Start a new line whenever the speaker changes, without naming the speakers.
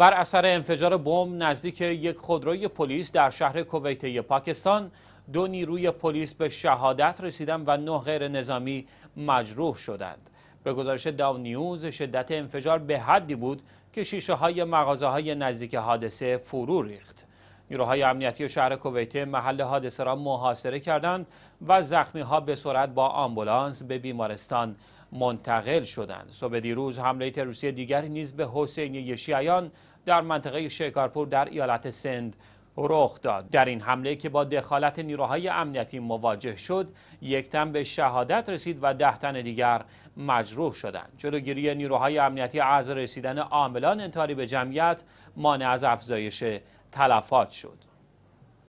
بر اثر انفجار بمب نزدیک یک خودروی پلیس در شهر کویت پاکستان دو نیروی پلیس به شهادت رسیدند و نه غیر نظامی مجروح شدند. به گزارش داو نیوز شدت انفجار به حدی بود که شیشه های مغازه های نزدیک حادثه فرو ریخت. نیروهای امنیتی شهر کویته محل حادثه را محاصره کردند و زخمی ها به سرعت با آمبولانس به بیمارستان منتقل شدند. صبح دیروز حمله تروریستی دیگری نیز به حسینی شیعیان در منطقه شکارپور در ایالت سند رخ داد در این حمله که با دخالت نیروهای امنیتی مواجه شد یک تن به شهادت رسید و ده تن دیگر مجروح شدند جلوگیری نیروهای امنیتی از رسیدن عاملان انتاری به جمعیت مانع از افزایش تلفات شد